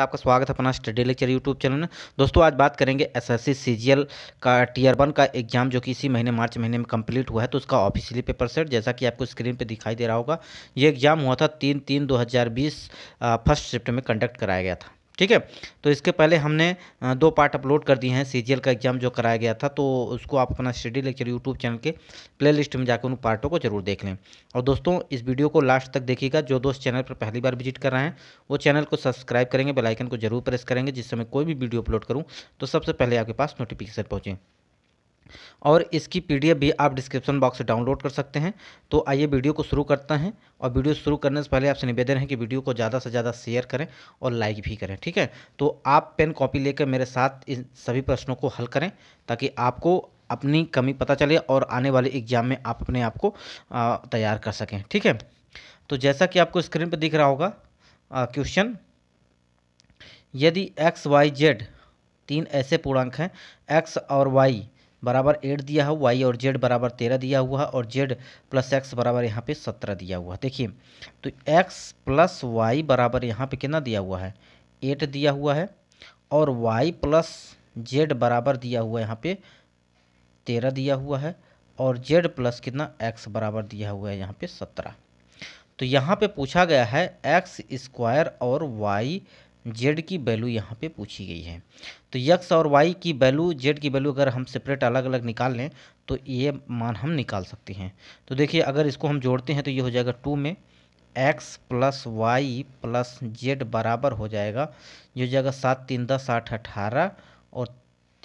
आपका स्वागत है अपना स्टडी लेक्चर यूट्यूब चैनल में दोस्तों आज बात करेंगे एसएससी सीजीएल का टीयर वन का एग्जाम जो कि इसी महीने मार्च महीने में कंप्लीट हुआ है तो उसका ऑफिशियली पेपर सेट जैसा कि आपको स्क्रीन पे दिखाई दे रहा होगा ये एग्जाम हुआ था तीन तीन दो हज़ार बीस फर्स्ट शिफ्ट में कंडक्ट कराया गया था ठीक है तो इसके पहले हमने दो पार्ट अपलोड कर दिए हैं सी का एग्जाम जो कराया गया था तो उसको आप अपना स्टडी लेक्चर यूट्यूब चैनल के प्लेलिस्ट में जाकर उन पार्टों को जरूर देख लें और दोस्तों इस वीडियो को लास्ट तक देखिएगा जो दोस्त चैनल पर पहली बार विजिट कर रहे हैं वो चैनल को सब्सक्राइब करेंगे बेलाइकन को जरूर प्रेस करेंगे जिससे मैं कोई भी वीडियो अपलोड करूँ तो सबसे पहले आपके पास नोटिफिकेशन पहुँचें और इसकी पीडीएफ भी आप डिस्क्रिप्शन बॉक्स से डाउनलोड कर सकते हैं तो आइए वीडियो को शुरू करते हैं और वीडियो शुरू करने से पहले आपसे निवेदन है कि वीडियो को ज़्यादा से ज़्यादा शेयर करें और लाइक भी करें ठीक है तो आप पेन कॉपी लेकर मेरे साथ इन सभी प्रश्नों को हल करें ताकि आपको अपनी कमी पता चले और आने वाले एग्जाम में आप अपने आप को तैयार कर सकें ठीक है तो जैसा कि आपको स्क्रीन पर दिख रहा होगा क्वेश्चन यदि एक्स वाई जेड तीन ऐसे पूर्णांक हैं एक्स और वाई बराबर एट दिया हुआ वाई और जेड बराबर तेरह दिया हुआ है और जेड प्लस एक्स बराबर यहाँ पे सत्रह दिया हुआ है देखिए तो एक्स प्लस वाई बराबर यहाँ पे कितना दिया हुआ है एट दिया हुआ है और वाई प्लस जेड बराबर दिया हुआ है यहाँ पे तेरह दिया हुआ है और जेड प्लस कितना एक्स बराबर दिया हुआ है यहाँ पे सत्रह तो यहाँ पे पूछा गया है एक्स स्क्वायर और वाई जेड की वैल्यू यहाँ पे पूछी गई है तो यक्स और वाई की वैल्यू जेड की वैल्यू अगर हम सेपरेट अलग अलग निकाल लें तो ये मान हम निकाल सकते हैं तो देखिए अगर इसको हम जोड़ते हैं तो ये हो जाएगा टू में X plus Y plus Z बराबर हो जाएगा ये हो जाएगा सात तीन दस आठ अठारह और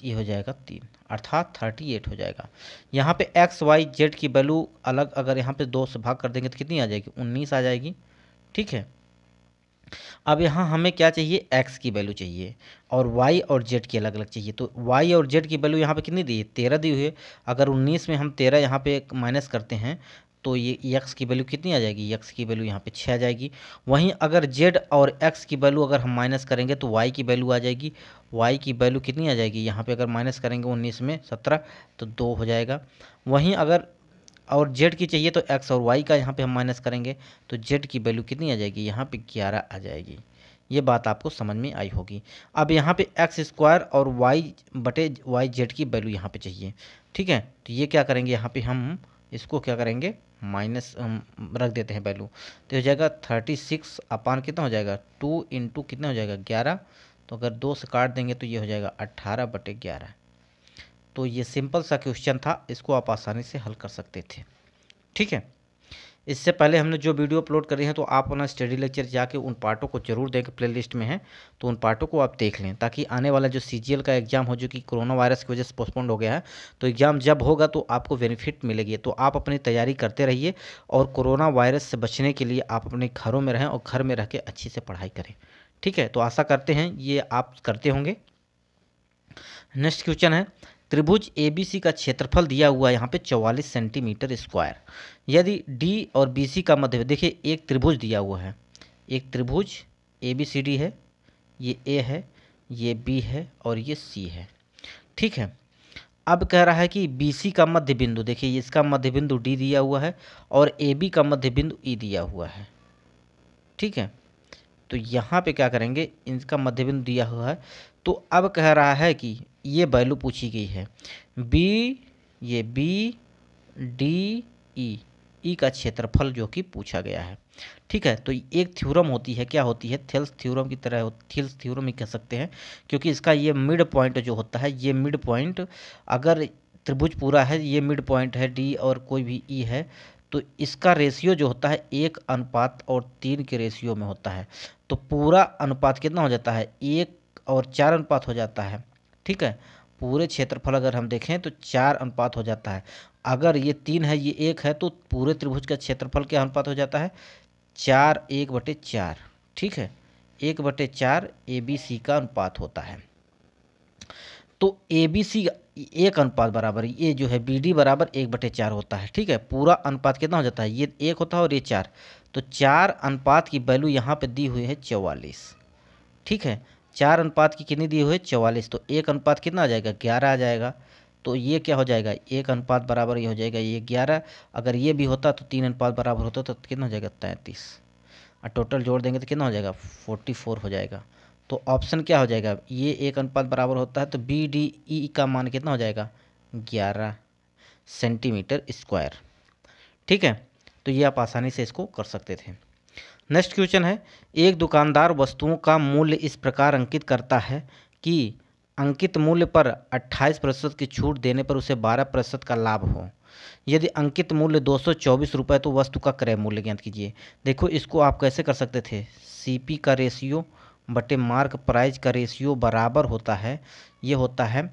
ये हो जाएगा तीन अर्थात थर्टी एट हो जाएगा यहाँ पे एक्स वाई जेड की वैल्यू अलग अगर यहाँ पे दो से भाग कर देंगे तो कितनी आ जाएगी उन्नीस आ जाएगी ठीक है अब यहाँ हमें क्या चाहिए एक्स की वैल्यू चाहिए और वाई और जेड की अलग अलग चाहिए तो वाई और जेड की वैल्यू यहाँ पे कितनी दी है तेरह दी हुई है अगर उन्नीस में हम तेरह यहाँ पे माइनस करते हैं तो ये यक्स की वैल्यू कितनी आ जाएगी यक्स की वैल्यू यहाँ पे छः आ जाएगी वहीं अगर जेड और एक्स की वैल्यू अगर हम माइनस करेंगे तो वाई की वैल्यू आ जाएगी वाई की वैल्यू कितनी आ जाएगी यहाँ पे अगर माइनस करेंगे उन्नीस में सत्रह तो दो हो जाएगा वहीं अगर और जेड की चाहिए तो एक्स और वाई का यहाँ पे हम माइनस करेंगे तो जेड की वैल्यू कितनी आ जाएगी यहाँ पे ग्यारह आ जाएगी ये बात आपको समझ में आई होगी अब यहाँ पे एक्स स्क्वायर और वाई बटे वाई जेड की वैल्यू यहाँ पे चाहिए ठीक है तो ये क्या करेंगे यहाँ पे हम इसको क्या करेंगे माइनस रख देते हैं वैल्यू तो हो जाएगा थर्टी सिक्स अपान कितना हो जाएगा टू इंटू कितना हो जाएगा ग्यारह तो अगर दो से काट देंगे तो ये हो जाएगा अट्ठारह बटे ग्यारह तो ये सिंपल सा क्वेश्चन था इसको आप आसानी से हल कर सकते थे ठीक है इससे पहले हमने जो वीडियो अपलोड करी है तो आप अपना स्टडी लेक्चर जाके उन पार्टों को जरूर देखें प्लेलिस्ट में है तो उन पार्टों को आप देख लें ताकि आने वाला जो सी का एग्ज़ाम हो जो कि कोरोना वायरस की वजह से पोस्टपोन हो गया है तो एग्ज़ाम जब होगा तो आपको बेनिफिट मिलेगी तो आप अपनी तैयारी करते रहिए और कोरोना वायरस से बचने के लिए आप अपने घरों में रहें और घर में रह के अच्छी से पढ़ाई करें ठीक है तो आशा करते हैं ये आप करते होंगे नेक्स्ट क्वेश्चन है त्रिभुज एबीसी का क्षेत्रफल दिया हुआ है यहाँ पे 44 सेंटीमीटर स्क्वायर यदि डी और बीसी का मध्य देखिए एक त्रिभुज दिया हुआ है एक त्रिभुज ए बी सी डी है ये ए है ये बी है और ये सी है ठीक है अब कह रहा है कि बी सी का मध्य बिंदु देखिए इसका मध्य बिंदु डी दिया हुआ है और ए बी का मध्य बिंदु ई e दिया हुआ है ठीक है तो यहाँ पे क्या करेंगे इनका मध्य बिंदु दिया हुआ है तो अब कह रहा है कि ये वैल्यू पूछी गई है बी ये बी डी ई ई का क्षेत्रफल जो कि पूछा गया है ठीक है तो एक थ्योरम होती है क्या होती है थेल्स थ्योरम की तरह थेल्स थ्योरम ही कह सकते हैं क्योंकि इसका ये मिड पॉइंट जो होता है ये मिड पॉइंट अगर त्रिभुज पूरा है ये मिड पॉइंट है डी और कोई भी ई e है तो इसका रेशियो जो होता है एक अनुपात और तीन के रेशियो में होता है तो पूरा अनुपात कितना हो जाता है एक और चार अनुपात हो जाता है ठीक है पूरे क्षेत्रफल अगर हम देखें तो चार अनुपात हो जाता है अगर ये तीन है ये एक है तो पूरे त्रिभुज का क्षेत्रफल क्या अनुपात हो जाता है चार एक बटे चार ठीक है एक बटे चार ए बी सी का अनुपात होता है तो ए बी सी एक अनुपात बराबर ये जो है बी डी बराबर एक बटे चार होता है ठीक है पूरा अनुपात कितना हो जाता है ये एक होता है और ये चार तो चार अनुपात की वैल्यू यहाँ पे दी हुई है चौवालीस ठीक है चार अनुपात की कितनी दी हुई है चौवालीस तो एक अनुपात कितना आ जाएगा ग्यारह आ जाएगा तो ये क्या हो जाएगा एक अनुपात बराबर ये हो जाएगा ये ग्यारह अगर ये भी होता तो तीन अनुपात बराबर होता तो कितना हो जाएगा तैंतीस और टोटल जोड़ देंगे तो कितना हो जाएगा फोर्टी फोर हो जाएगा तो ऑप्शन क्या हो जाएगा ये एक अनुपात बराबर होता है तो बी डी ई का मान कितना हो जाएगा ग्यारह सेंटीमीटर स्क्वायर ठीक है तो ये आप आसानी से इसको कर सकते थे नेक्स्ट क्वेश्चन है एक दुकानदार वस्तुओं का मूल्य इस प्रकार अंकित करता है कि अंकित मूल्य पर 28 प्रतिशत की छूट देने पर उसे 12 प्रतिशत का लाभ हो यदि अंकित मूल्य दो सौ तो वस्तु का क्रय मूल्य ज्ञात कीजिए देखो इसको आप कैसे कर सकते थे सीपी का रेशियो बटे मार्क प्राइज का रेशियो बराबर होता है ये होता है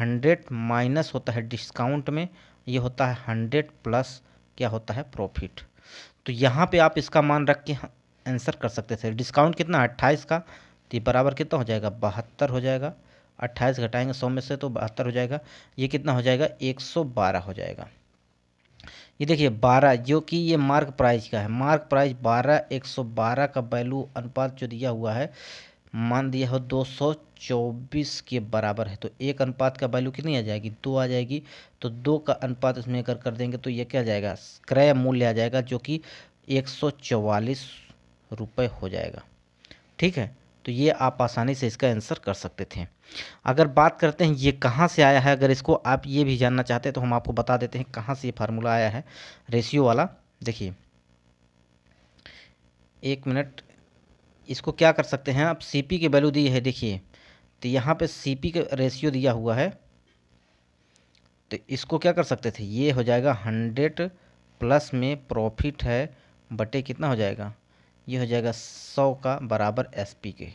हंड्रेड माइनस होता है डिस्काउंट में ये होता है हंड्रेड प्लस क्या होता है प्रॉफिट तो यहाँ पे आप इसका मान रख के आंसर कर सकते थे डिस्काउंट कितना अट्ठाईस का तो ये बराबर कितना हो जाएगा बहत्तर हो जाएगा अट्ठाईस घटाएंगे सौ में से तो बहत्तर हो जाएगा ये कितना हो जाएगा एक सौ बारह हो जाएगा ये देखिए बारह जो कि ये मार्क प्राइस का है मार्क प्राइस बारह एक सौ बारह का वैल्यू अनुपात जो दिया हुआ है मान दिया हो दो सौ चौबीस के बराबर है तो एक अनुपात का वैल्यू कितनी आ जाएगी दो आ जाएगी तो दो का अनुपात इसमें अगर कर देंगे तो ये क्या जाएगा क्रय मूल्य आ जाएगा जो कि एक सौ चौवालीस रुपये हो जाएगा ठीक है तो ये आप आसानी से इसका आंसर कर सकते थे अगर बात करते हैं ये कहाँ से आया है अगर इसको आप ये भी जानना चाहते हैं तो हम आपको बता देते हैं कहाँ से ये फार्मूला आया है रेशियो वाला देखिए एक मिनट इसको क्या कर सकते हैं आप सी पी के वैल्यू दी है देखिए तो यहाँ पे सी पी का रेशियो दिया हुआ है तो इसको क्या कर सकते थे ये हो जाएगा हंड्रेड प्लस में प्रॉफिट है बटे कितना हो जाएगा ये हो जाएगा सौ का बराबर एस पी के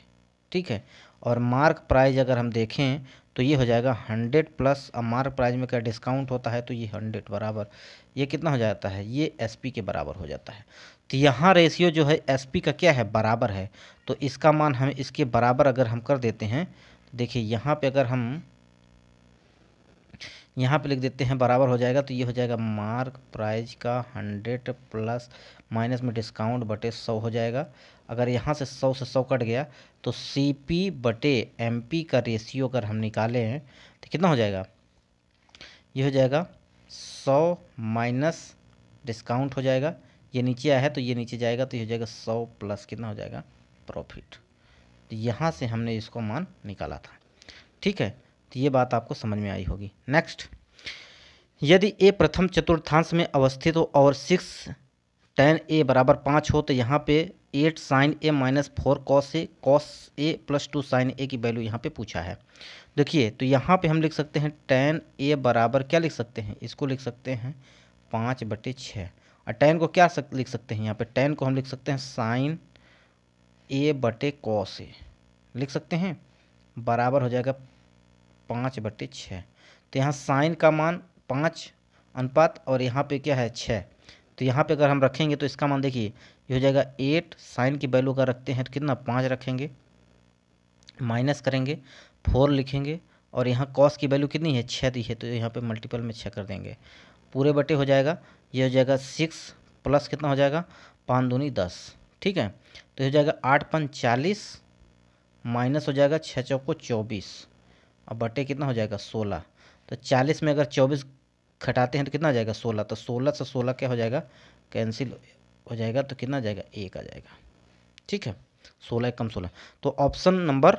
ठीक है और मार्क प्राइज अगर हम देखें तो ये हो जाएगा हंड्रेड प्लस अब मार्क प्राइज में क्या डिस्काउंट होता है तो ये हंड्रेड बराबर ये कितना हो जाता है ये एस पी के बराबर हो जाता है तो यहाँ रेशियो जो है एस पी का क्या है बराबर है तो इसका मान हम इसके बराबर अगर हम कर देते हैं देखिए यहाँ पे अगर हम यहाँ पे लिख देते हैं बराबर हो जाएगा तो ये हो जाएगा मार्क प्राइज का हंड्रेड प्लस माइनस में डिस्काउंट बटे सौ हो जाएगा अगर यहाँ से सौ से सौ कट गया तो सी पी बटे एम पी का रेशियो अगर हम निकाले हैं तो कितना हो जाएगा ये हो जाएगा सौ माइनस डिस्काउंट हो जाएगा ये नीचे आया है तो ये नीचे जाएगा तो ये हो जाएगा सौ प्लस कितना हो जाएगा प्रॉफिट तो यहाँ से हमने इसको मान निकाला था ठीक है तो ये बात आपको समझ में आई होगी नेक्स्ट यदि ए प्रथम चतुर्थांश में अवस्थित हो और सिक्स टेन ए बराबर पाँच हो तो यहाँ पे eight sine A minus four cos A cos A plus two sine A की वैल्यू यहाँ पे पूछा है देखिए तो यहाँ पे हम लिख सकते हैं टेन ए बराबर क्या लिख सकते हैं इसको लिख सकते हैं पाँच बटे छः और टेन को क्या सक, लिख सकते हैं यहाँ पे टेन को हम लिख सकते हैं साइन ए बटे कॉस ए लिख सकते हैं बराबर हो जाएगा पाँच बटे छः तो यहाँ साइन का मान पाँच अनुपात और यहाँ पे क्या है छः तो यहाँ पे अगर हम रखेंगे तो इसका मान देखिए ये हो जाएगा एट साइन की वैल्यू अगर रखते हैं तो कितना पाँच रखेंगे माइनस करेंगे फोर लिखेंगे और यहाँ कॉस की वैल्यू कितनी है छः दी है तो यहाँ पे मल्टीपल में छः कर देंगे पूरे बटे हो जाएगा ये हो जाएगा सिक्स प्लस कितना हो जाएगा पाँच दूनी दस ठीक है तो हो जाएगा आठ पन चालीस माइनस हो जाएगा छः चौको चौबीस और बटे कितना हो जाएगा सोलह तो चालीस में अगर चौबीस घटाते हैं तो कितना आ जाएगा सोलह तो सोलह से सोलह क्या हो जाएगा कैंसिल हो जाएगा तो कितना जाएगा एक आ जाएगा ठीक है सोलह कम सोलह तो option number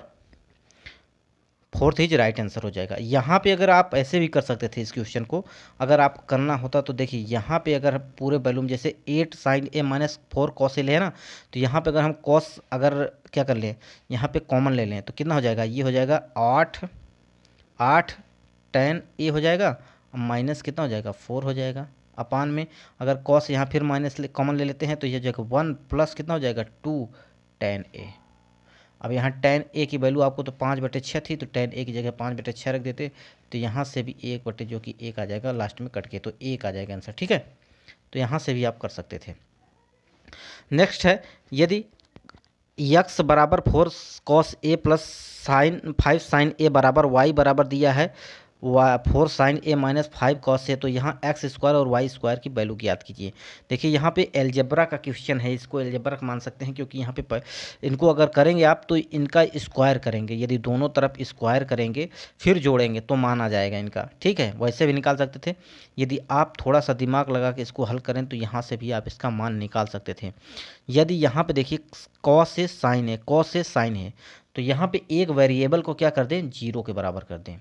fourth is right answer हो जाएगा यहाँ पे अगर आप ऐसे भी कर सकते थे इस क्वेश्चन को अगर आप करना होता तो देखिए यहाँ पे अगर पूरे बैलूम जैसे eight sine A minus four cos A ले ना तो यहाँ पे अगर हम कॉस अगर क्या कर लें यहाँ पे कॉमन ले लें तो कितना हो जाएगा ये हो जाएगा आठ आठ टेन ए हो जाएगा माइनस कितना हो जाएगा फोर हो जाएगा अपान में अगर कॉस यहाँ फिर माइनस ले कॉमन ले लेते हैं तो ये जाएगा वन प्लस कितना हो जाएगा टू टेन ए अब यहाँ टेन ए की वैल्यू आपको तो पाँच बटे छः थी तो टेन ए की जगह पाँच बटे छः रख देते तो यहाँ से भी एक बटे जो कि एक आ जाएगा लास्ट में कट के तो एक आ जाएगा आंसर ठीक है तो यहाँ से भी आप कर सकते थे नेक्स्ट है यदि यक्स बराबर four cos A plus sine five sine A बराबर वाई बराबर दिया है वा four sine A minus five cos है तो यहाँ एक्स स्क्वायर और वाई स्क्वायर की वैल्यू याद कीजिए देखिए यहाँ पे एलजेब्रा का क्वेश्चन है इसको एलजेब्रा मान सकते हैं क्योंकि यहाँ पे इनको अगर करेंगे आप तो इनका स्क्वायर करेंगे यदि दोनों तरफ स्क्वायर करेंगे फिर जोड़ेंगे तो मान आ जाएगा इनका ठीक है वैसे भी निकाल सकते थे यदि आप थोड़ा सा दिमाग लगा के इसको हल करें तो यहाँ से भी आप इसका मान निकाल सकते थे यदि यहाँ पर देखिए कॉस से साइन है कॉस से साइन है तो यहाँ पे एक वेरिएबल को क्या कर दें जीरो के बराबर कर दें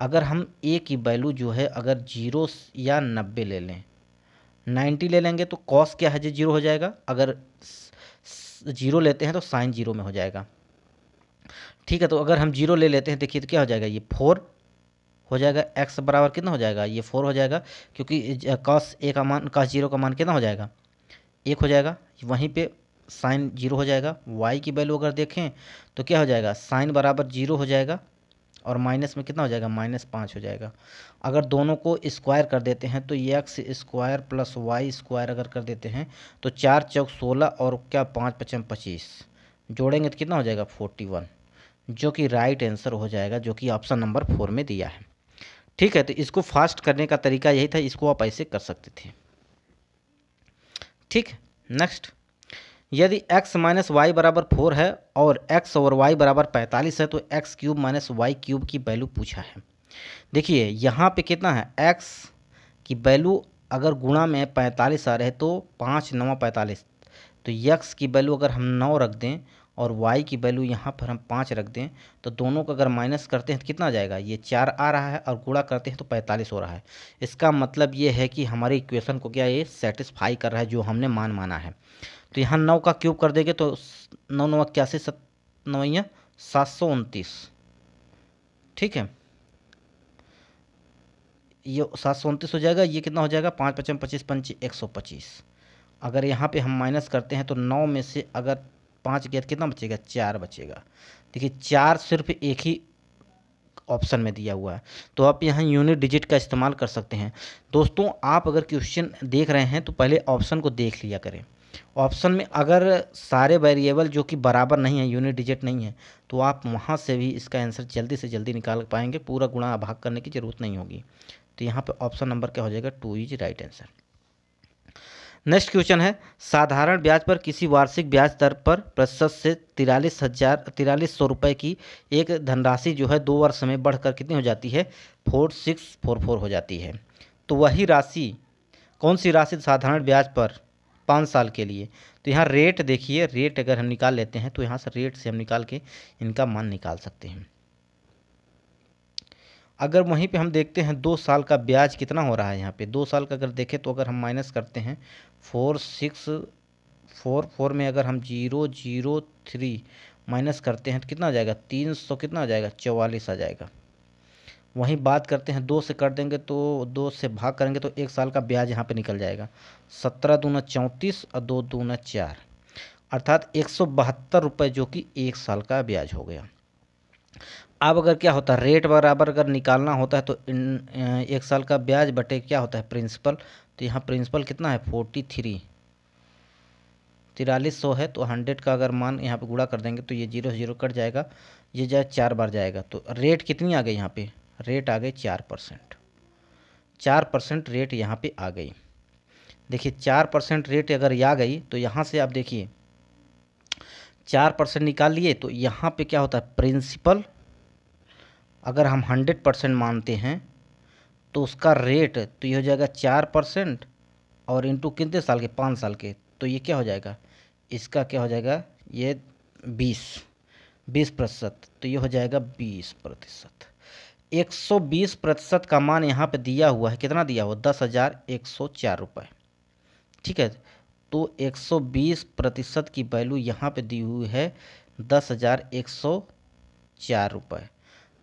अगर हम ए की वैल्यू जो है अगर जीरो या नब्बे ले लें नाइन्टी ले लेंगे तो कॉस क्या है जो जीरो हो जाएगा अगर जीरो लेते हैं तो साइन जीरो में हो जाएगा ठीक है तो अगर हम जीरो ले लेते हैं देखिए तो क्या हो जाएगा ये फोर हो जाएगा एक्स बराबर कितना हो जाएगा ये फोर हो जाएगा क्योंकि कॉस ए का मान कॉस जीरो का मान कितना हो जाएगा एक हो जाएगा वहीं पे साइन जीरो हो जाएगा वाई की वैल्यू अगर देखें तो क्या हो जाएगा साइन बराबर जीरो हो जाएगा और माइनस में कितना हो जाएगा माइनस पाँच हो जाएगा अगर दोनों को स्क्वायर कर देते हैं तो ये X square plus Y square अगर कर देते हैं तो चार चौक सोलह और क्या पाँच पचम पच्चीस जोड़ेंगे तो कितना हो जाएगा फोर्टी वन जो कि राइट आंसर हो जाएगा जो कि ऑप्शन नंबर फोर में दिया है ठीक है तो इसको फास्ट करने का तरीका यही था इसको आप ऐसे कर सकते थे ठीक नेक्स्ट यदि x माइनस वाई बराबर फोर है और x और y बराबर पैंतालीस है तो X cube minus Y cube की वैल्यू पूछा है देखिए यहाँ पे कितना है x की वैल्यू अगर गुणा में पैंतालीस आ रहे तो पाँच नवा पैंतालीस तो यक्स की वैल्यू अगर हम नौ रख दें और y की वैल्यू यहाँ पर हम पाँच रख दें तो दोनों को अगर माइनस करते हैं तो कितना जाएगा ये चार आ रहा है और गुणा करते हैं तो पैंतालीस हो रहा है इसका मतलब ये है कि हमारे इक्वेशन को क्या ये सेटिस्फाई कर रहा है जो हमने मान माना है तो यहाँ नौ का क्यूब कर देंगे तो नौ नौ इक्यासी सत नवैया सात सौ उनतीस ठीक है ये सात सौ उनतीस हो जाएगा ये कितना हो जाएगा पाँच पचम पच्चीस पंच एक सौ पच्चीस अगर यहाँ पे हम माइनस करते हैं तो नौ में से अगर पाँच गया कितना बचेगा चार बचेगा देखिए चार सिर्फ एक ही ऑप्शन में दिया हुआ है तो आप यहाँ यूनिट डिजिट का इस्तेमाल कर सकते हैं दोस्तों आप अगर क्वेश्चन देख रहे हैं तो पहले ऑप्शन को देख लिया करें ऑप्शन में अगर सारे वेरिएबल जो कि बराबर नहीं है यूनिट डिजिट नहीं है तो आप वहाँ से भी इसका आंसर जल्दी से जल्दी निकाल पाएंगे पूरा गुणा भाग करने की ज़रूरत नहीं होगी तो यहाँ पर ऑप्शन नंबर क्या हो जाएगा two is right answer next question है साधारण ब्याज पर किसी वार्षिक ब्याज दर पर प्रतिशत से तिरालीस हज़ार तिरालीस सौ रुपये की एक धनराशि जो है दो वर्ष में बढ़कर कितनी हो जाती है फोर सिक्स फोर फोर हो जाती है तो वही राशि कौन सी राशि साधारण ब्याज पर पाँच साल के लिए तो यहाँ रेट देखिए रेट अगर हम निकाल लेते हैं तो यहाँ से रेट से हम निकाल के इनका मान निकाल सकते हैं अगर वहीं पे हम देखते हैं दो साल का ब्याज कितना हो रहा है यहाँ पे दो साल का अगर देखें तो अगर हम माइनस करते हैं फोर सिक्स फोर फोर में अगर हम जीरो जीरो थ्री माइनस करते हैं तो कितना आ जाएगा तीन सौ कितना आ जाएगा चौवालीस आ जाएगा वहीं बात करते हैं दो से कर देंगे तो दो से भाग करेंगे तो एक साल का ब्याज यहाँ पर निकल जाएगा सत्रह दूना चौंतीस और दो दूना चार अर्थात एक सौ बहत्तर रुपये जो कि एक साल का ब्याज हो गया अब अगर क्या होता है रेट बराबर अगर निकालना होता है तो इन एक साल का ब्याज बटे क्या होता है प्रिंसिपल तो यहाँ प्रिंसिपल कितना है फोर्टी थ्री तिरालीस सौ है तो हंड्रेड का अगर मान यहाँ पे गुड़ा कर देंगे तो ये जीरो जीरो कट जाएगा ये जाए चार बार जाएगा तो रेट कितनी आ गई यहाँ पे रेट आ गई चार परसेंट चार परसेंट रेट यहाँ पे आ गई देखिए चार परसेंट रेट अगर आ गई तो यहाँ से आप देखिए चार परसेंट निकाल लिए तो यहाँ पे क्या होता है प्रिंसिपल अगर हम हंड्रेड परसेंट मानते हैं तो उसका रेट तो ये हो जाएगा चार परसेंट और इंटू कितने साल के पाँच साल के तो ये क्या हो जाएगा इसका क्या हो जाएगा ये बीस बीस प्रतिशत तो ये हो जाएगा बीस प्रतिशत एक सौ बीस प्रतिशत का मान यहाँ पे दिया हुआ है कितना दिया हुआ दस हज़ार एक सौ चार रुपये ठीक है तो एक सौ बीस प्रतिशत की वैल्यू यहाँ पे दी हुई है दस हज़ार एक सौ चार रुपये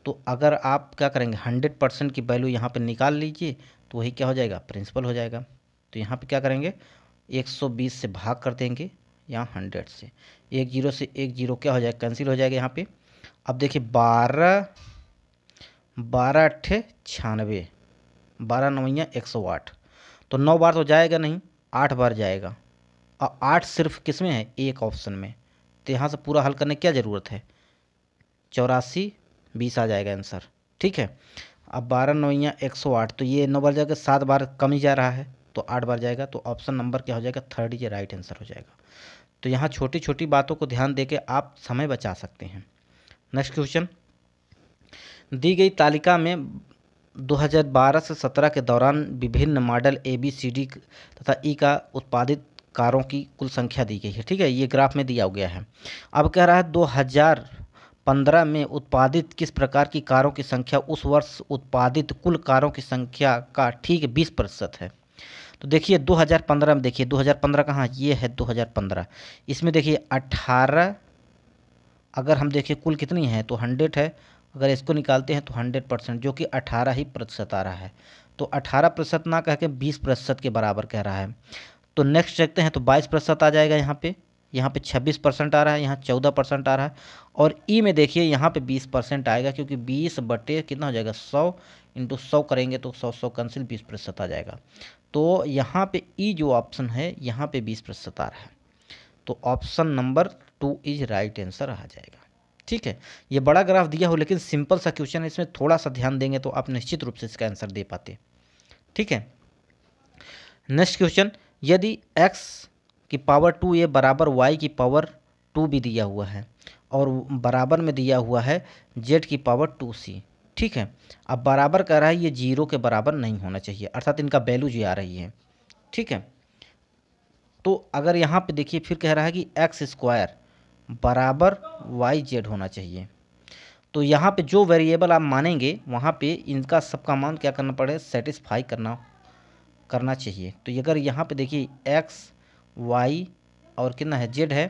तो अगर आप क्या करेंगे हंड्रेड परसेंट की वैल्यू यहाँ पर निकाल लीजिए तो वही क्या हो जाएगा प्रिंसिपल हो जाएगा तो यहाँ पे क्या करेंगे 120 से भाग कर देंगे यहाँ हंड्रेड से एक जीरो से एक जीरो क्या हो जाएगा कैंसिल हो जाएगा यहाँ पे अब देखिए बारह बारह अट्ठे छियानवे बारह नवैया एक सौ आठ तो नौ बार तो जाएगा नहीं आठ बार जाएगा और आठ सिर्फ किस में है एक ऑप्शन में तो यहाँ से पूरा हल करने की क्या ज़रूरत है चौरासी बीस आ जाएगा आंसर ठीक है अब बारह नौया एक सौ आठ तो ये नौ बार जाएगा सात बार कम ही जा रहा है तो आठ बार जाएगा तो ऑप्शन नंबर क्या हो जाएगा थर्ड ये राइट आंसर हो जाएगा तो यहाँ छोटी छोटी बातों को ध्यान दे के आप समय बचा सकते हैं नेक्स्ट क्वेश्चन दी गई तालिका में 2012 से 17 के दौरान विभिन्न model A B C D तथा ई e का उत्पादित कारों की कुल संख्या दी गई है ठीक है ये ग्राफ में दिया गया है अब कह रहा है पंद्रह में उत्पादित किस प्रकार की कारों की संख्या उस वर्ष उत्पादित कुल कारों की संख्या का ठीक बीस प्रतिशत है तो देखिए 2015 में देखिए 2015 कहाँ ये है 2015 इसमें देखिए 18 अगर हम देखिए कुल कितनी है तो 100 है अगर इसको निकालते हैं तो 100 परसेंट जो कि 18 ही प्रतिशत आ रहा है तो 18 प्रतिशत ना कह के बीस प्रतिशत के बराबर कह रहा है तो नेक्स्ट देखते हैं तो बाईस प्रतिशत आ जाएगा यहाँ पे यहाँ पे 26 परसेंट आ रहा है यहाँ 14 परसेंट आ रहा है और ई में देखिए यहाँ पे 20 परसेंट आएगा क्योंकि 20 बटे कितना हो जाएगा 100 इंटू सौ करेंगे तो 100 सौ कंसिल 20 प्रतिशत आ जाएगा तो यहाँ पे ई जो ऑप्शन है यहाँ पे 20 प्रतिशत आ रहा है तो option number two is right answer आ जाएगा ठीक है ये बड़ा ग्राफ दिया हो लेकिन सिंपल सा क्वेश्चन है इसमें थोड़ा सा ध्यान देंगे तो आप निश्चित रूप से इसका आंसर दे पाते ठीक है नेक्स्ट क्वेश्चन यदि एक्स कि पावर टू ए बराबर वाई की पावर टू भी दिया हुआ है और बराबर में दिया हुआ है जेड की पावर टू सी ठीक है अब बराबर कह रहा है ये जीरो के बराबर नहीं होना चाहिए अर्थात इनका वैल्यू जो आ रही है ठीक है तो अगर यहाँ पे देखिए फिर कह रहा है कि एक्स स्क्वायर बराबर वाई जेड होना चाहिए तो यहाँ पे जो वेरिएबल आप मानेंगे वहाँ पे इनका सबका मान क्या करना पड़े सेटिस्फाई करना करना चाहिए तो अगर यहाँ पे देखिए एक्स वाई और कितना है जेड है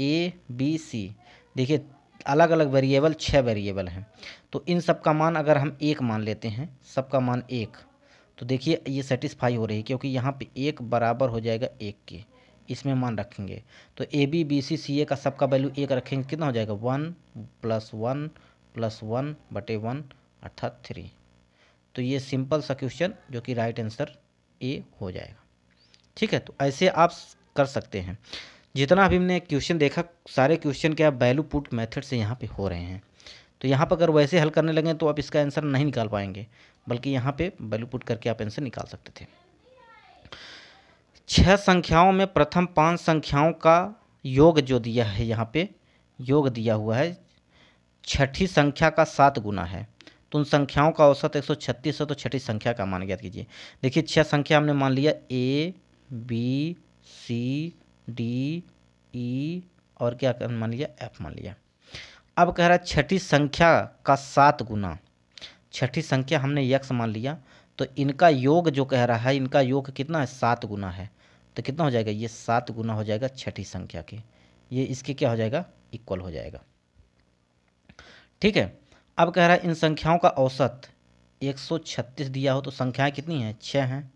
ए बी सी देखिए अलग अलग वेरिएबल छः वेरिएबल हैं तो इन सब का मान अगर हम एक मान लेते हैं सब का मान एक तो देखिए ये सेटिस्फाई हो रही है क्योंकि यहाँ पे एक बराबर हो जाएगा एक के इसमें मान रखेंगे तो ए बी बी सी सी ए का सबका वैल्यू एक रखेंगे कितना हो जाएगा one plus one plus one बटे वन अर्थात थ्री तो ये सिंपल सा क्वेश्चन जो कि राइट आंसर ए हो जाएगा ठीक है तो ऐसे आप कर सकते हैं जितना अभी हमने क्वेश्चन देखा सारे क्वेश्चन क्या वैल्यू पुट मेथड से यहाँ पे हो रहे हैं तो यहाँ पर अगर वैसे हल करने लगे तो आप इसका आंसर नहीं निकाल पाएंगे बल्कि यहाँ पे वैल्यू पुट करके आप आंसर निकाल सकते थे छह संख्याओं में प्रथम पांच संख्याओं का योग जो दिया है यहाँ पे योग दिया हुआ है छठी संख्या का सात गुना है तो उन संख्याओं का औसत एक सौ छत्तीस है तो छठी संख्या का मान ज्ञात कीजिए देखिए छह संख्या हमने मान लिया ए बी सी डी ई और क्या कर मान लिया एफ मान लिया अब कह रहा है छठी संख्या का सात गुना छठी संख्या हमने यक्स मान लिया तो इनका योग जो कह रहा है इनका योग कितना है सात गुना है तो कितना हो जाएगा ये सात गुना हो जाएगा छठी संख्या के ये इसके क्या हो जाएगा इक्वल हो जाएगा ठीक है अब कह रहा है इन संख्याओं का औसत 136 दिया हो तो संख्याएं कितनी हैं छः हैं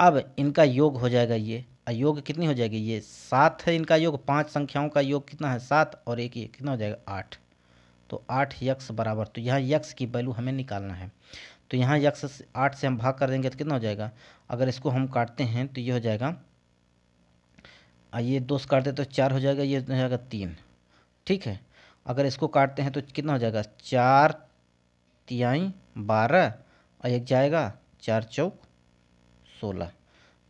अब इनका योग हो जाएगा ये योग कितनी हो जाएगी ये सात है इनका योग पांच संख्याओं का योग कितना है सात और एक ये कितना हो जाएगा आठ तो आठ यक्स बराबर तो यहाँ यक्स की वैल्यू हमें निकालना है तो यहाँ यक्स आठ से हम भाग कर देंगे तो कितना हो जाएगा अगर इसको हम काटते हैं तो ये हो जाएगा ये दो से काट देते तो चार हो जाएगा ये हो जाएगा तीन ठीक है अगर इसको काटते हैं तो कितना हो जाएगा चार तियाई बारह और एक जाएगा चार चौक सोलह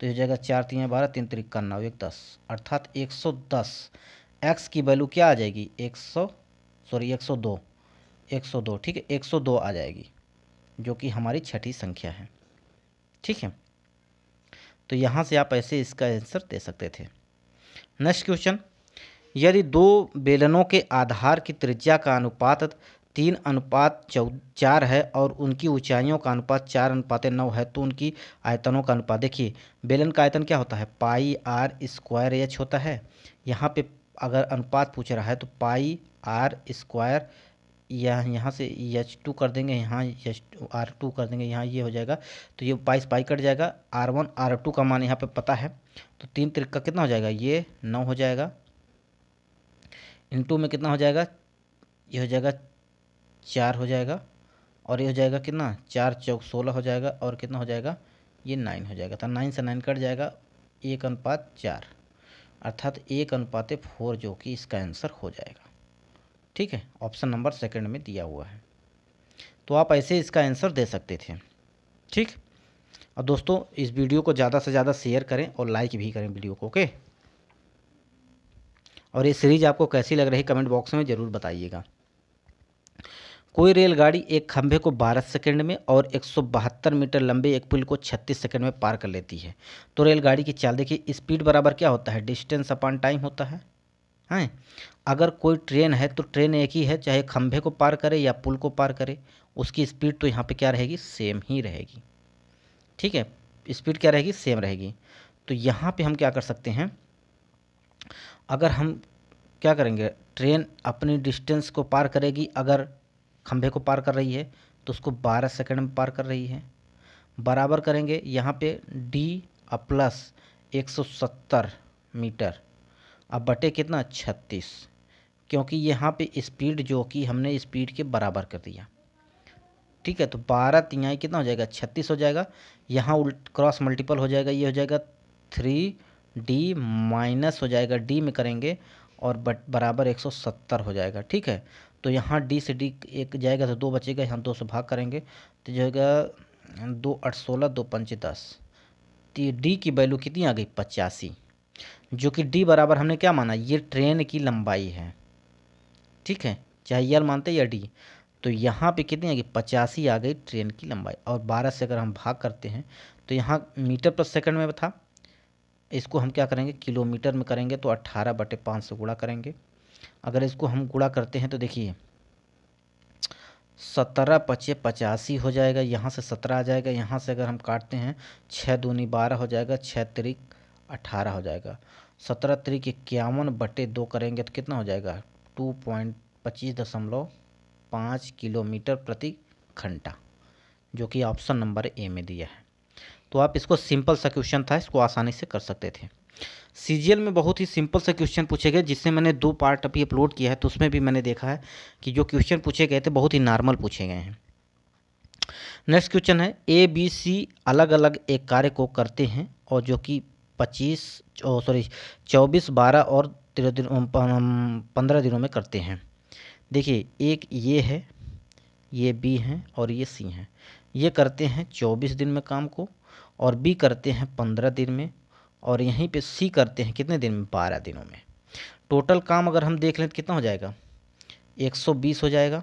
तो यह जाएगा चार तीन बारह तीन तरीक का नौ एक दस अर्थात एक सौ दस एक्स की वैल्यू क्या आ जाएगी एक सौ सॉरी एक सौ दो एक सौ दो ठीक है एक सौ दो आ जाएगी जो कि हमारी छठी संख्या है ठीक है तो यहाँ से आप ऐसे इसका आंसर दे सकते थे नेक्स्ट क्वेश्चन यदि दो बेलनों के आधार की त्रिज्या का अनुपात तीन अनुपात चौ चार है और उनकी ऊंचाइयों का अनुपात चार अनुपात नौ है तो उनकी आयतनों का अनुपात देखिए बेलन का आयतन क्या होता है पाई आर स्क्वायर एच होता है यहाँ पे अगर अनुपात पूछ रहा है तो पाई आर स्क्वायर यह यहाँ से एच टू कर देंगे यहाँ एच आर टू कर देंगे यहाँ ये यह हो जाएगा तो ये बाईस पाई कट जाएगा आर वन आर टू का मान यहाँ पे पता है तो तीन तरीक का कितना हो जाएगा ये नौ हो जाएगा इन टू में कितना हो जाएगा ये हो जाएगा चार हो जाएगा और ये हो जाएगा कितना चार चौक सोलह हो जाएगा और कितना हो जाएगा ये नाइन हो जाएगा तो नाइन से नाइन कट जाएगा एक अनुपात चार अर्थात एक अनुपात फोर जो कि इसका आंसर हो जाएगा ठीक है ऑप्शन नंबर सेकंड में दिया हुआ है तो आप ऐसे इसका आंसर दे सकते थे ठीक और दोस्तों इस वीडियो को ज़्यादा से ज़्यादा शेयर करें और लाइक भी करें वीडियो को ओके और ये सीरीज़ आपको कैसी लग रही है कमेंट बॉक्स में ज़रूर बताइएगा कोई रेलगाड़ी एक खंभे को 12 सेकंड में और बहत्तर मीटर लंबे एक पुल को 36 सेकंड में पार कर लेती है तो रेलगाड़ी की चाल देखिए स्पीड बराबर क्या होता है डिस्टेंस अपॉन टाइम होता है हैं अगर कोई ट्रेन है तो ट्रेन एक ही है चाहे खंभे को पार करे या पुल को पार करे उसकी स्पीड तो यहाँ पर क्या रहेगी सेम ही रहेगी ठीक है स्पीड क्या रहेगी सेम रहेगी तो यहाँ पर हम क्या कर सकते हैं अगर हम क्या करेंगे ट्रेन अपनी डिस्टेंस को पार करेगी अगर खंभे को पार कर रही है तो उसको बारह सेकेंड में पार कर रही है बराबर करेंगे यहाँ पे डी और प्लस एक सौ सत्तर मीटर अब बटे कितना छत्तीस क्योंकि यहाँ पे स्पीड जो कि हमने स्पीड के बराबर कर दिया ठीक है तो बारह तिहाई कितना हो जाएगा छत्तीस हो जाएगा यहाँ उल्ट क्रॉस मल्टीपल हो जाएगा ये हो जाएगा थ्री डी माइनस हो जाएगा डी में करेंगे और बट बराबर एक सौ सत्तर हो जाएगा ठीक है तो यहाँ डी से डी एक जाएगा तो दो बचेगा यहाँ दो से भाग करेंगे तो जाएगा दो आठ सोलह दो पंच दस तो डी की वैल्यू कितनी आ गई पचासी जो कि डी बराबर हमने क्या माना ये ट्रेन की लंबाई है ठीक है चाहे यल मानते या डी तो यहाँ पे कितनी आ गई पचासी आ गई ट्रेन की लंबाई और बारह से अगर हम भाग करते हैं तो यहाँ मीटर पर सेकंड में था इसको हम क्या करेंगे किलोमीटर में करेंगे तो अट्ठारह बटे पाँच से गुड़ा करेंगे अगर इसको हम गुड़ा करते हैं तो देखिए सत्रह पचे पचासी हो जाएगा यहाँ से सत्रह आ जाएगा यहाँ से अगर हम काटते हैं छः दूनी बारह हो जाएगा छः त्रिक अठारह हो जाएगा सत्रह त्रिक इक्यावन बटे दो करेंगे तो कितना हो जाएगा टू पॉइंट पच्चीस दशमलव पाँच किलोमीटर प्रति घंटा जो कि ऑप्शन नंबर ए में दिया है तो आप इसको सिंपल सा क्वेश्चन था इसको आसानी से कर सकते थे सी में बहुत ही सिंपल से क्वेश्चन पूछे गए जिससे मैंने दो पार्ट अभी अपलोड किया है तो उसमें भी मैंने देखा है कि जो क्वेश्चन पूछे गए थे बहुत ही नॉर्मल पूछे गए हैं नेक्स्ट क्वेश्चन है ए बी सी अलग अलग एक कार्य को करते हैं और जो कि पच्चीस सॉरी चौबीस बारह और तेरह दिन पंद्रह दिनों में करते हैं देखिए एक ये है ये बी हैं और ये सी हैं ये करते हैं चौबीस दिन में काम को और बी करते हैं पंद्रह दिन में और यहीं पे सी करते हैं कितने दिन में बारह दिनों में टोटल काम अगर हम देख लें तो कितना हो जाएगा एक सौ बीस हो जाएगा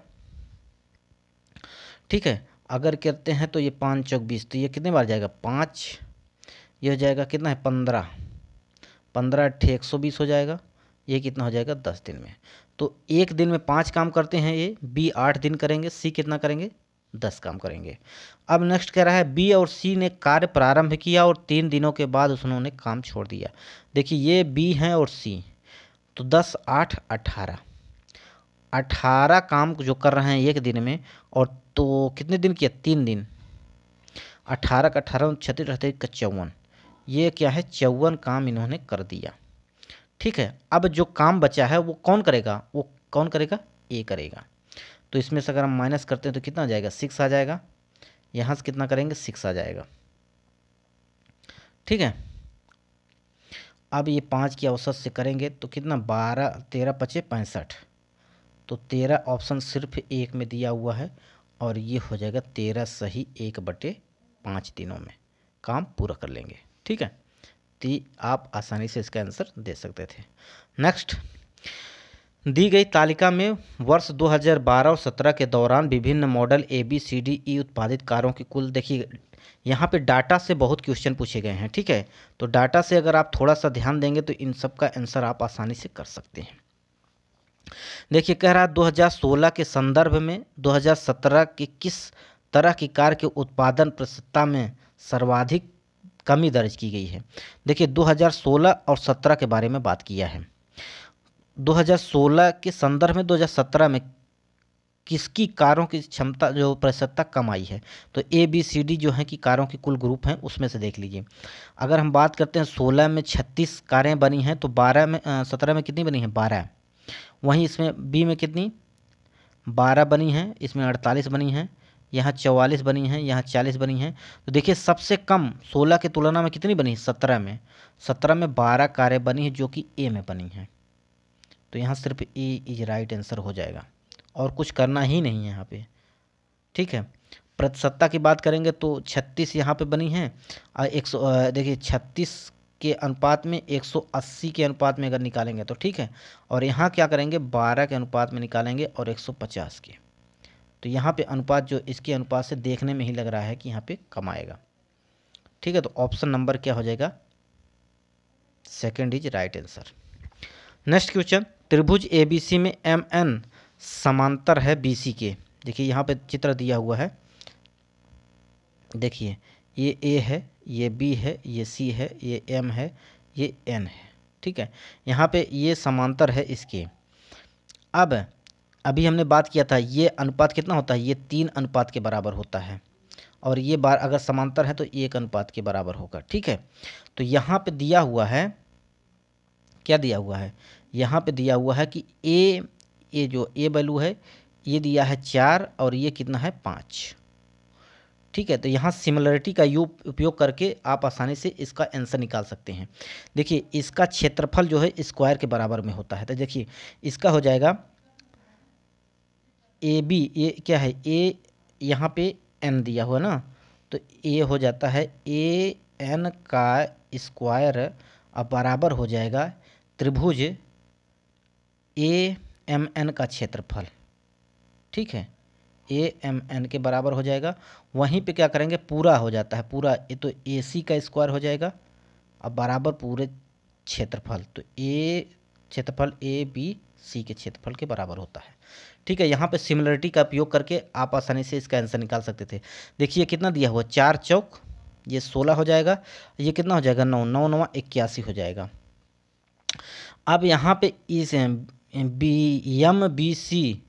ठीक है अगर करते हैं तो ये पाँच चौक बीस तो ये कितने बार जाएगा पाँच ये हो जाएगा कितना है पंद्रह पंद्रह अट्ठे एक सौ बीस हो जाएगा ये कितना हो जाएगा दस दिन में तो एक दिन में पाँच काम करते हैं ये बी आठ दिन करेंगे सी कितना करेंगे दस काम करेंगे अब नेक्स्ट कह रहा है बी और सी ने कार्य प्रारंभ किया और तीन दिनों के बाद उन्होंने काम छोड़ दिया देखिए ये बी हैं और सी तो दस आठ अट्ठारह अठारह काम जो कर रहे हैं एक दिन में और तो कितने दिन किया तीन दिन अठारह का अठारह छत्तीस अठतीस का चौवन ये क्या है चौवन काम इन्होंने कर दिया ठीक है अब जो काम बचा है वो कौन करेगा वो कौन करेगा ए करेगा तो इसमें से अगर हम माइनस करते हैं तो कितना आ जाएगा सिक्स आ जाएगा यहाँ से कितना करेंगे सिक्स आ जाएगा ठीक है अब ये पाँच की औसत से करेंगे तो कितना बारह तेरह पचे पैंसठ तो तेरह ऑप्शन सिर्फ एक में दिया हुआ है और ये हो जाएगा तेरह सही एक बटे पाँच दिनों में काम पूरा कर लेंगे ठीक है ती आप आसानी से इसका आंसर दे सकते थे नेक्स्ट दी गई तालिका में वर्ष 2012-17 के दौरान विभिन्न model A B C D E उत्पादित कारों की कुल देखिए यहाँ पे डाटा से बहुत क्वेश्चन पूछे गए हैं ठीक है तो डाटा से अगर आप थोड़ा सा ध्यान देंगे तो इन सब का आंसर आप आसानी से कर सकते हैं देखिए कह रहा है 2016 के संदर्भ में 2017 की किस तरह की कार के उत्पादन प्रसिद्धता में सर्वाधिक कमी दर्ज की गई है देखिए 2016 और 17 के बारे में बात किया है 2016 के संदर्भ में 2017 में किसकी कारों की क्षमता जो प्रतिशतता कम आई है तो ए बी सी डी जो है कि कारों के कुल ग्रुप हैं उसमें से देख लीजिए अगर हम बात करते हैं सोलह में छत्तीस कारें बनी हैं तो बारह में सत्रह में कितनी बनी हैं बारह वहीं इसमें बी में कितनी बारह बनी हैं इसमें अड़तालीस बनी हैं यहाँ चौवालीस बनी हैं यहाँ चालीस बनी हैं तो देखिए सबसे कम सोलह की तुलना में कितनी बनी है सत्रह में सत्रह में बारह कारें बनी हैं जो कि ए में बनी हैं तो यहाँ सिर्फ ए इज राइट आंसर हो जाएगा और कुछ करना ही नहीं है यहाँ पे ठीक है प्रतिशतता की बात करेंगे तो छत्तीस यहाँ पे बनी है और एक सौ देखिए छत्तीस के अनुपात में 180 के अनुपात में अगर निकालेंगे तो ठीक है और यहाँ क्या करेंगे 12 के अनुपात में निकालेंगे और 150 के तो यहाँ पे अनुपात जो इसके अनुपात से देखने में ही लग रहा है कि यहाँ पे कम आएगा ठीक है तो ऑप्शन नंबर क्या हो जाएगा second is right answer next question त्रिभुज एबीसी में एम एन समांतर है बीसी के देखिए यहाँ पे चित्र दिया हुआ है देखिए ये ए है ये बी है ये सी है ये एम है ये एन है ठीक है यहाँ पे ये समांतर है इसके अब अभी हमने बात किया था ये अनुपात कितना होता है ये तीन अनुपात के बराबर होता है और ये बार अगर समांतर है तो एक अनुपात के बराबर होगा ठीक है तो यहाँ पे दिया हुआ है क्या दिया हुआ है यहाँ पे दिया हुआ है कि ए ये जो ए वैल्यू है ये दिया है चार और ये कितना है पाँच ठीक है तो यहाँ सिमिलरिटी का यू उपयोग करके आप आसानी से इसका आंसर निकाल सकते हैं देखिए इसका क्षेत्रफल जो है स्क्वायर के बराबर में होता है तो देखिए इसका हो जाएगा ए बी ये क्या है ए यहाँ पे एन दिया हुआ ना तो ए हो जाता है ए एन का स्क्वायर अब बराबर हो जाएगा त्रिभुज ए एम एन का क्षेत्रफल ठीक है ए एम एन के बराबर हो जाएगा वहीं पे क्या करेंगे पूरा हो जाता है पूरा ये तो ए सी का स्क्वायर हो जाएगा अब बराबर पूरे क्षेत्रफल तो ए क्षेत्रफल ए बी सी के क्षेत्रफल के बराबर होता है ठीक है यहाँ पे सिमिलरिटी का उपयोग करके आप आसानी से इसका आंसर निकाल सकते थे देखिए कितना दिया हुआ चार चौक ये सोलह हो जाएगा ये कितना हो जाएगा नौ नौ नवा इक्यासी हो जाएगा अब यहाँ पे इस बी यम बी सी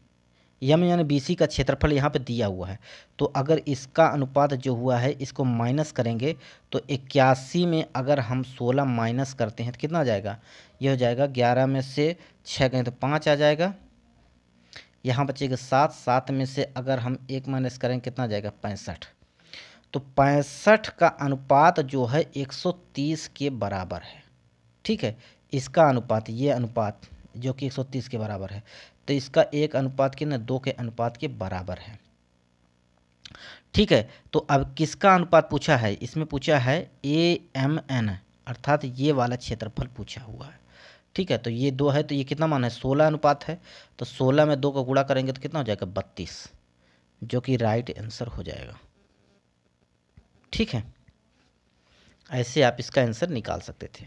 यम यानी बी सी का क्षेत्रफल यहाँ पे दिया हुआ है तो अगर इसका अनुपात जो हुआ है इसको माइनस करेंगे तो इक्यासी में अगर हम सोलह माइनस करते हैं तो कितना आ जाएगा यह हो जाएगा ग्यारह में से छः गए तो पाँच आ जाएगा यहाँ बचेगा सात सात में से अगर हम एक माइनस करें कितना जाएगा पैंसठ तो पैंसठ का अनुपात जो है एक सौ तीस के बराबर है ठीक है इसका अनुपात ये अनुपात जो कि 130 के बराबर है तो इसका एक अनुपात के दो के अनुपात के बराबर है ठीक है तो अब किसका अनुपात पूछा है इसमें पूछा है ए एम एन अर्थात ये वाला क्षेत्रफल पूछा हुआ है ठीक है तो ये दो है तो ये कितना मान है सोलह अनुपात है तो सोलह में दो का गुड़ा करेंगे तो कितना हो जाएगा बत्तीस जो कि राइट आंसर हो जाएगा ठीक है ऐसे आप इसका आंसर निकाल सकते थे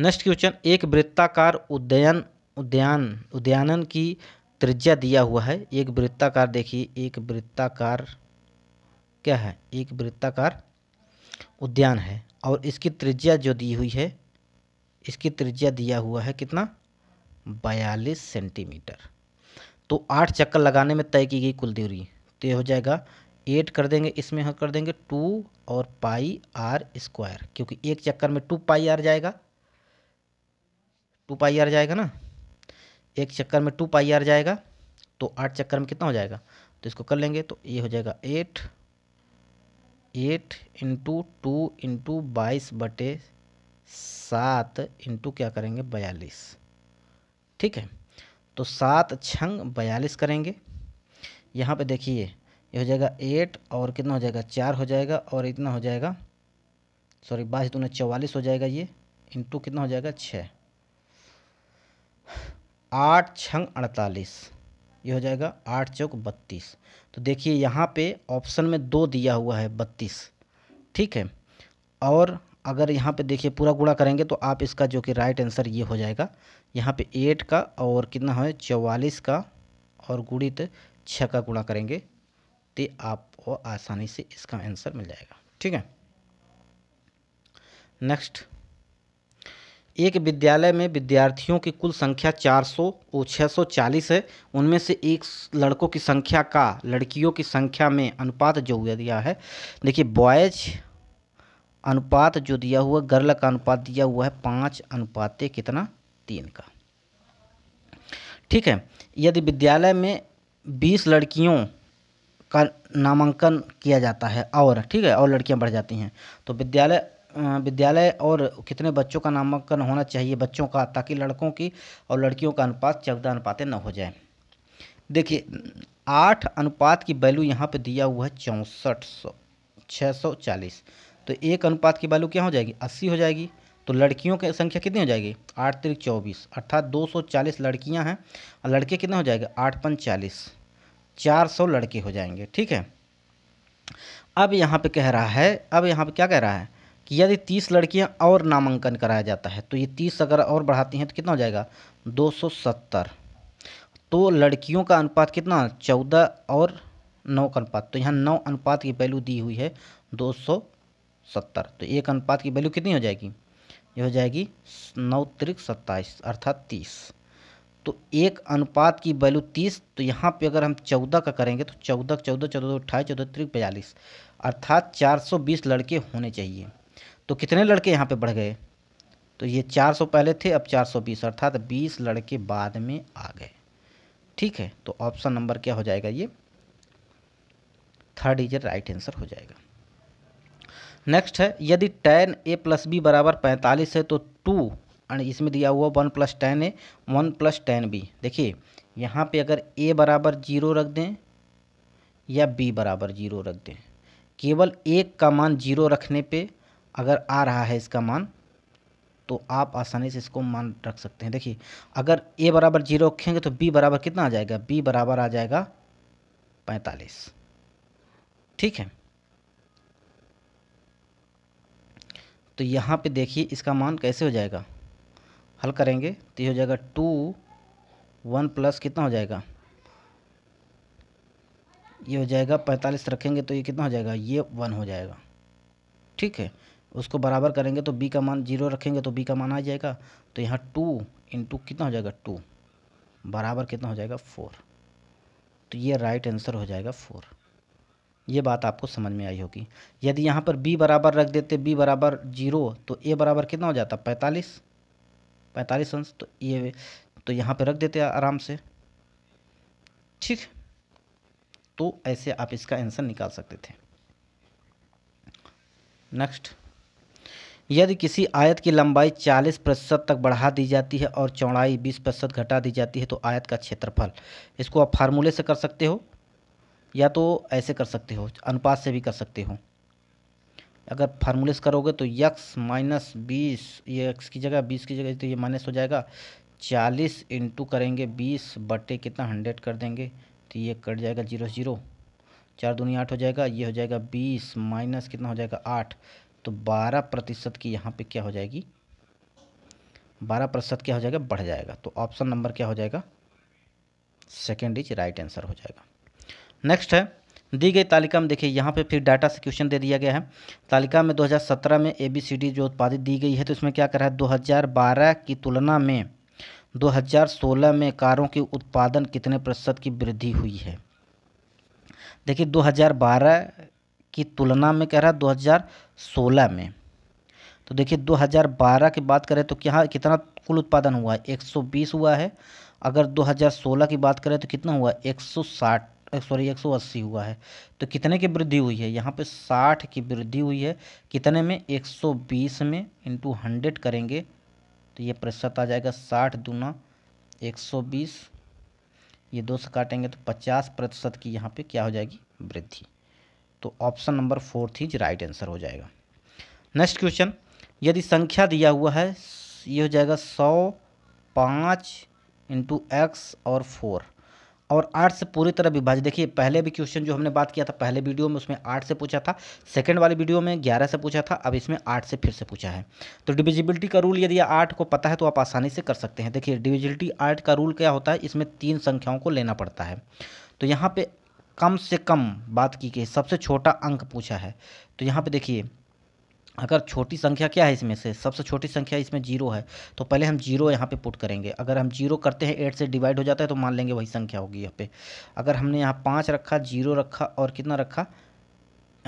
नेक्स्ट क्वेश्चन एक वृत्ताकार उद्यान उद्यान उद्यानन की त्रिज्या दिया हुआ है एक वृत्ताकार देखिए एक वृत्ताकार क्या है एक वृत्ताकार उद्यान है और इसकी त्रिज्या जो दी हुई है इसकी त्रिज्या दिया हुआ है कितना बयालीस सेंटीमीटर तो आठ चक्कर लगाने में तय की गई कुल दूरी तो ये हो जाएगा एट कर देंगे इसमें हम कर देंगे टू और पाई आर स्क्वायर क्योंकि एक चक्कर में टू पाई आर जाएगा टू पाई आर जाएगा ना एक चक्कर में टू पाई आर जाएगा तो आठ चक्कर में कितना हो जाएगा तो इसको कर लेंगे तो ये हो जाएगा eight eight into two into बाईस बटे सात इंटू क्या करेंगे बयालीस ठीक है तो सात छंग बयालीस करेंगे यहाँ पे देखिए ये हो जाएगा एट और कितना हो जाएगा चार हो जाएगा और इतना हो जाएगा सॉरी बाईस दो चौवालीस हो जाएगा ये इंटू कितना हो जाएगा छः आठ छंग अड़तालीस ये हो जाएगा आठ चौक बत्तीस तो देखिए यहाँ पे ऑप्शन में दो दिया हुआ है बत्तीस ठीक है और अगर यहाँ पे देखिए पूरा गुणा करेंगे तो आप इसका जो कि राइट आंसर ये हो जाएगा यहाँ पे एट का और कितना है चौवालीस का और गुणित छः का गुणा करेंगे तो आपको आसानी से इसका आंसर मिल जाएगा ठीक है नेक्स्ट एक विद्यालय में विद्यार्थियों की कुल संख्या 400 और 640 है उनमें से एक लड़कों की संख्या का लड़कियों की संख्या में अनुपात जो दिया है देखिए बॉयज अनुपात जो दिया हुआ गर्ल का अनुपात दिया हुआ है पाँच अनुपात कितना तीन का ठीक है यदि विद्यालय में बीस लड़कियों का नामांकन किया जाता है और ठीक है और लड़कियां बढ़ जाती हैं तो विद्यालय विद्यालय और कितने बच्चों का नामांकन होना चाहिए बच्चों का ताकि लड़कों की और लड़कियों का अनुपात चौदह अनुपातें न हो जाए देखिए आठ अनुपात की वैल्यू यहाँ पे दिया हुआ है चौंसठ सौ छः सौ चालीस तो एक अनुपात की वैल्यू क्या हो जाएगी अस्सी हो जाएगी तो लड़कियों की संख्या कितनी हो जाएगी आठ तिर चौबीस अर्थात दो सौ चालीस लड़कियाँ हैं और लड़के कितने हो जाएंगे आठ पन चालीस चार सौ लड़के हो जाएंगे ठीक है अब यहाँ पे कह रहा है अब यहाँ पे क्या कह रहा है कि यदि तीस लड़कियां और नामांकन कराया जाता है तो ये तीस अगर और बढ़ाती हैं तो कितना हो जाएगा दो सौ सत्तर तो लड़कियों का अनुपात कितना चौदह और नौ का अनुपात तो यहाँ नौ अनुपात की वैल्यू दी हुई है दो सौ सत्तर तो एक अनुपात की वैल्यू कितनी हो जाएगी ये हो जाएगी नौ त्रिक सत्ताईस अर्थात तीस तो एक अनुपात की वैल्यू तीस तो यहाँ पे अगर हम चौदह का करेंगे तो चौदह चौदह चौदह अट्ठाईस चौदह त्रिक बयालीस अर्थात चार सौ बीस लड़के होने चाहिए तो कितने लड़के यहाँ पे बढ़ गए तो ये 400 पहले थे अब 420 अर्थात 20 लड़के बाद में आ गए ठीक है तो ऑप्शन नंबर क्या हो जाएगा ये थर्ड इज राइट आंसर हो जाएगा नेक्स्ट है यदि टेन ए प्लस बी बराबर पैंतालीस है तो टू एंड इसमें दिया हुआ one plus ten A one plus ten B देखिए यहाँ पे अगर ए बराबर जीरो रख दें या बी बराबर जीरो रख दें केवल एक का मान जीरो रखने पे अगर आ रहा है इसका मान तो आप आसानी से इसको मान रख सकते हैं देखिए अगर ए बराबर जीरो रखेंगे तो बी बराबर कितना आ जाएगा बी बराबर आ जाएगा पैंतालीस ठीक है तो यहाँ पे देखिए इसका मान कैसे हो जाएगा हल करेंगे तो ये हो जाएगा टू वन प्लस कितना हो जाएगा ये हो जाएगा पैंतालीस रखेंगे तो ये कितना हो जाएगा ये वन हो जाएगा ठीक है उसको बराबर करेंगे तो बी का मान जीरो रखेंगे तो बी का मान आ जाएगा तो यहाँ टू इंटू कितना हो जाएगा टू बराबर कितना हो जाएगा फोर तो ये राइट आंसर हो जाएगा फोर ये बात आपको समझ में आई होगी यदि यहाँ पर बी बराबर रख देते बी बराबर जीरो तो ए बराबर कितना हो जाता पैंतालीस पैंतालीस अंश तो ये तो यहाँ पर रख देते आराम से ठीक तो ऐसे आप इसका आंसर निकाल सकते थे नेक्स्ट यदि किसी आयत की लंबाई 40 प्रतिशत तक बढ़ा दी जाती है और चौड़ाई 20 प्रतिशत घटा दी जाती है तो आयत का क्षेत्रफल इसको आप फार्मूले से कर सकते हो या तो ऐसे कर सकते हो अनुपात से भी कर सकते हो अगर फार्मूले से करोगे तो यक्स माइनस बीस ये एक्स की जगह बीस की जगह तो ये माइनस हो जाएगा चालीस इंटू करेंगे बीस बटे कितना हंड्रेड कर देंगे तो ये कट जाएगा जीरो जीरो चार दूनी आठ हो जाएगा ये हो जाएगा बीस माइनस कितना हो जाएगा आठ तो बारह प्रतिशत की यहाँ पे क्या हो जाएगी बारह प्रतिशत क्या हो जाएगा बढ़ जाएगा तो ऑप्शन नंबर क्या हो जाएगा सेकेंड इज राइट आंसर हो जाएगा नेक्स्ट है दी गई तालिका में देखिए यहाँ पे फिर डाटा से क्वेश्चन दे दिया गया है तालिका में 2017 में ए बी सी डी जो उत्पादित दी गई है तो इसमें क्या करा है 2012 की तुलना में 2016 में कारों के उत्पादन कितने प्रतिशत की वृद्धि हुई है देखिए 2012 की तुलना में कह रहा है 2016 में तो देखिए 2012 की बात करें तो क्या कितना कुल उत्पादन हुआ है एक हुआ है अगर 2016 की बात करें तो कितना हुआ है 160 सॉरी 180 हुआ है तो कितने की वृद्धि हुई है यहाँ पे 60 की वृद्धि हुई है कितने में 120 में इंटू हंड्रेड करेंगे तो ये प्रतिशत आ जाएगा 60 दूना 120 ये दो से काटेंगे तो 50 प्रतिशत की यहाँ पे क्या हो जाएगी वृद्धि तो option number fourth is right answer हो जाएगा नेक्स्ट क्वेश्चन यदि संख्या दिया हुआ है ये हो जाएगा सौ पाँच इंटू एक्स और फोर और आठ से पूरी तरह विभाजित देखिए पहले भी क्वेश्चन जो हमने बात किया था पहले वीडियो में उसमें आठ से पूछा था सेकंड वाले वीडियो में ग्यारह से पूछा था अब इसमें आठ से फिर से पूछा है तो डिविजिबिलिटी का रूल यदि आठ को पता है तो आप आसानी से कर सकते हैं देखिए डिविजिबिलिटी आठ का रूल क्या होता है इसमें तीन संख्याओं को लेना पड़ता है तो यहाँ पर कम से कम बात की गई सबसे छोटा अंक पूछा है तो यहाँ पे देखिए अगर छोटी संख्या क्या है इसमें से सबसे छोटी संख्या इसमें जीरो है तो पहले हम जीरो यहाँ पे पुट करेंगे अगर हम जीरो करते हैं एट से डिवाइड हो जाता है तो मान लेंगे वही संख्या होगी यहाँ पे अगर हमने यहाँ पाँच रखा जीरो रखा और कितना रखा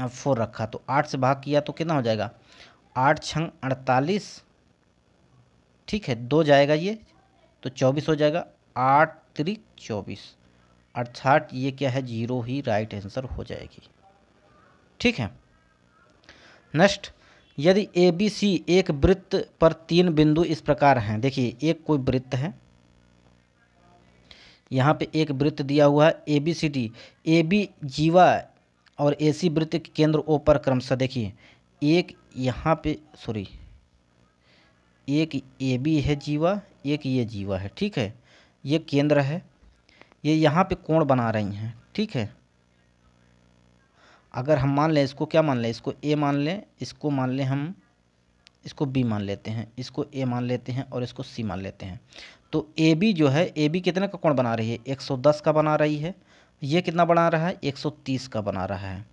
फोर रखा तो आठ से भाग किया तो कितना हो जाएगा आठ छंग अड़तालीस ठीक है दो जाएगा ये तो चौबीस हो जाएगा आठ त्रिक चौबीस अर्थात ये क्या है जीरो ही राइट आंसर हो जाएगी ठीक है नेक्स्ट यदि ए बी सी एक वृत्त पर तीन बिंदु इस प्रकार हैं देखिए एक कोई वृत्त है यहाँ पे एक वृत्त दिया हुआ है A B C D A B जीवा और ए सी वृत्त के केंद्र ओ पर क्रमशः देखिए एक यहाँ पे सॉरी एक ए बी है जीवा एक ये जीवा है ठीक है ये केंद्र है ये यहाँ पे कोण बना रही हैं ठीक है अगर हम मान लें इसको क्या मान लें इसको ए मान लें इसको मान लें हम इसको बी मान लेते हैं इसको ए मान लेते हैं और इसको सी मान लेते हैं तो ए बी जो है ए बी कितने का कोण बना रही है दस का बना रही है ये कितना बना रहा है तीस का बना रहा है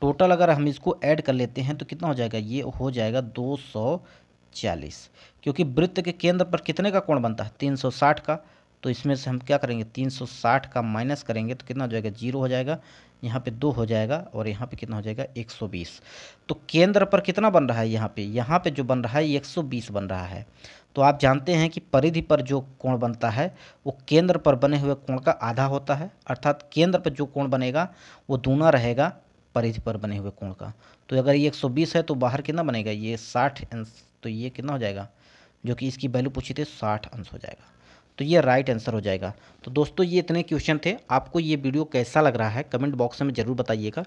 टोटल अगर हम इसको ऐड कर लेते हैं तो कितना हो जाएगा ये हो जाएगा 240 क्योंकि वृत्त के केंद्र पर कितने का कोण बनता है 360 का तो इसमें से हम क्या करेंगे 360 का माइनस करेंगे तो कितना हो जाएगा जीरो हो जाएगा यहाँ पे दो हो जाएगा और यहाँ पे कितना हो जाएगा 120 तो केंद्र पर कितना बन रहा है यहाँ पे यहाँ पे जो बन रहा है 120 बन रहा है तो आप जानते हैं कि परिधि पर जो कोण बनता है वो केंद्र पर बने हुए कोण का आधा होता है अर्थात केंद्र पर जो कोण बनेगा वो दूना रहेगा परिधि पर बने हुए कोण का तो अगर ये 120 है तो बाहर कितना बनेगा ये 60 अंश तो ये कितना हो जाएगा जो कि इसकी वैल्यू पूछी थी 60 अंश हो जाएगा तो ये राइट आंसर हो जाएगा तो दोस्तों ये इतने क्वेश्चन थे आपको ये वीडियो कैसा लग रहा है कमेंट बॉक्स में ज़रूर बताइएगा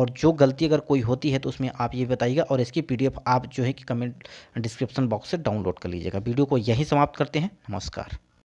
और जो गलती अगर कोई होती है तो उसमें आप ये बताइएगा और इसकी पी आप जो है कि कमेंट डिस्क्रिप्सन बॉक्स से डाउनलोड कर लीजिएगा वीडियो को यहीं समाप्त करते हैं नमस्कार